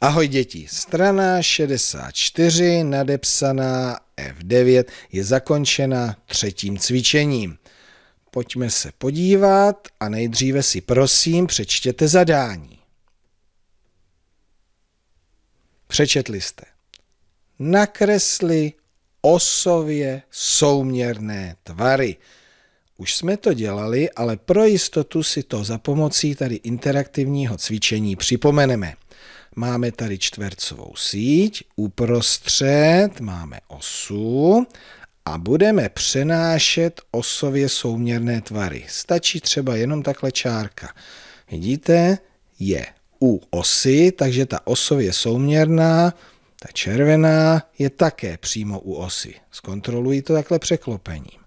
Ahoj děti, strana 64 nadepsaná F9 je zakončena třetím cvičením. Pojďme se podívat a nejdříve si prosím přečtěte zadání. Přečetli jste. Nakresli osově souměrné tvary. Už jsme to dělali, ale pro jistotu si to za pomocí tady interaktivního cvičení připomeneme máme tady čtvercovou síť, uprostřed máme osu a budeme přenášet osově souměrné tvary. Stačí třeba jenom takhle čárka. Vidíte, je u osy, takže ta osově souměrná, ta červená je také přímo u osy. Zkontroluji to takhle překlopením.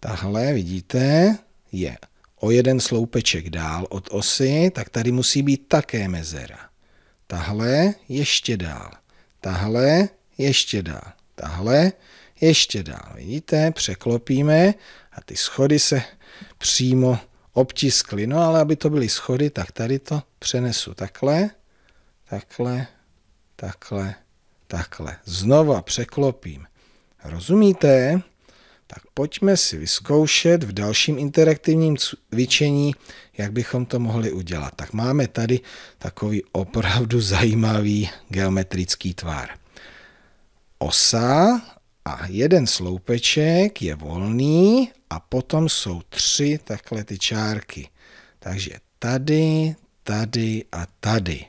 Tahle, vidíte, je o jeden sloupeček dál od osy, tak tady musí být také mezera. Tahle ještě dál, tahle ještě dál, tahle ještě dál. Vidíte, překlopíme a ty schody se přímo obtiskly. No ale aby to byly schody, tak tady to přenesu takhle, takhle, takhle, takhle. Znova překlopím. Rozumíte? tak pojďme si vyzkoušet v dalším interaktivním cvičení, jak bychom to mohli udělat. Tak máme tady takový opravdu zajímavý geometrický tvar. Osa a jeden sloupeček je volný a potom jsou tři takhle ty čárky. Takže tady, tady a tady.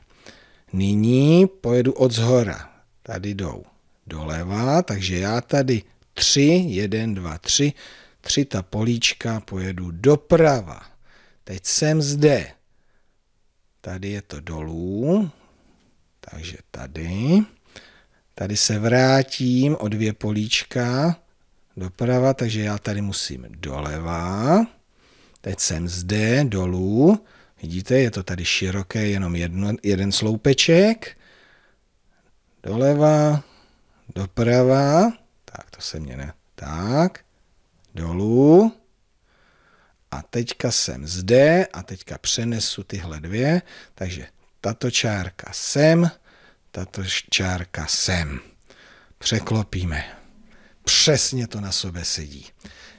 Nyní pojedu od zhora. Tady jdou doleva, takže já tady 3, 1, 2, 3, 3 ta políčka, pojedu doprava. Teď jsem zde. Tady je to dolů, takže tady. Tady se vrátím o dvě políčka doprava, takže já tady musím doleva. Teď jsem zde, dolů. Vidíte, je to tady široké, jenom jedno, jeden sloupeček. Doleva, doprava. Tak, to se mě ne... Tak, dolů. A teďka jsem zde a teďka přenesu tyhle dvě. Takže tato čárka sem, tato čárka sem. Překlopíme přesně to na sobě sedí.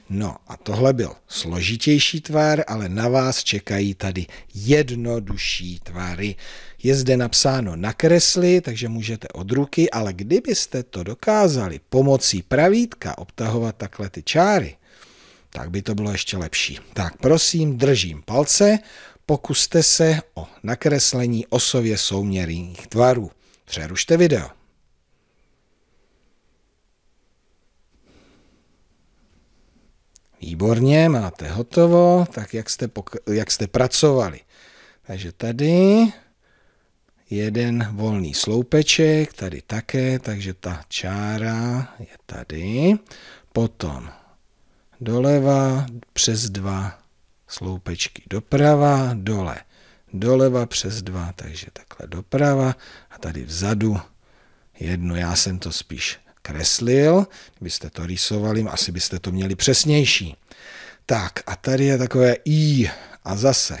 No a tohle byl složitější tvar, ale na vás čekají tady jednodušší tvary. Je zde napsáno na kresli, takže můžete od ruky, ale kdybyste to dokázali pomocí pravítka obtahovat takhle ty čáry, tak by to bylo ještě lepší. Tak prosím, držím palce, pokuste se o nakreslení osově souměrných tvarů. Přerušte video. Výborně, máte hotovo, tak jak jste, pok- jak jste pracovali. Takže tady jeden volný sloupeček, tady také, takže ta čára je tady. Potom doleva přes dva sloupečky doprava, dole, doleva přes dva, takže takhle doprava a tady vzadu jednu. Já jsem to spíš kreslil, kdybyste to rýsovali, asi byste to měli přesnější. Tak a tady je takové I a zase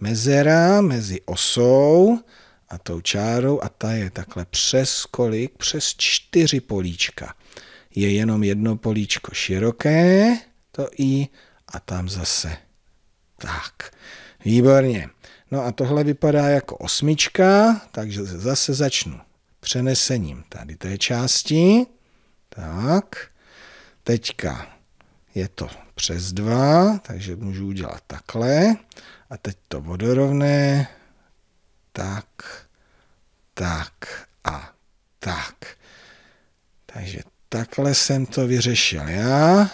mezera mezi osou a tou čárou a ta je takhle přes kolik? Přes čtyři políčka. Je jenom jedno políčko široké, to I a tam zase. Tak, výborně. No a tohle vypadá jako osmička, takže zase začnu přenesením tady té části. Tak, teďka je to přes 2, takže můžu udělat takhle. A teď to vodorovné, tak, tak a tak. Takže takhle jsem to vyřešil já.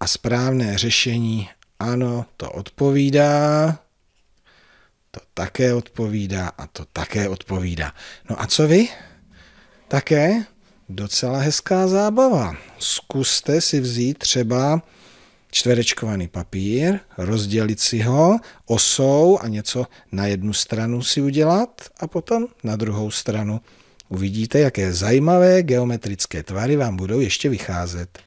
A správné řešení, ano, to odpovídá to také odpovídá a to také odpovídá. No a co vy? Také docela hezká zábava. Zkuste si vzít třeba čtverečkovaný papír, rozdělit si ho osou a něco na jednu stranu si udělat a potom na druhou stranu. Uvidíte, jaké zajímavé geometrické tvary vám budou ještě vycházet.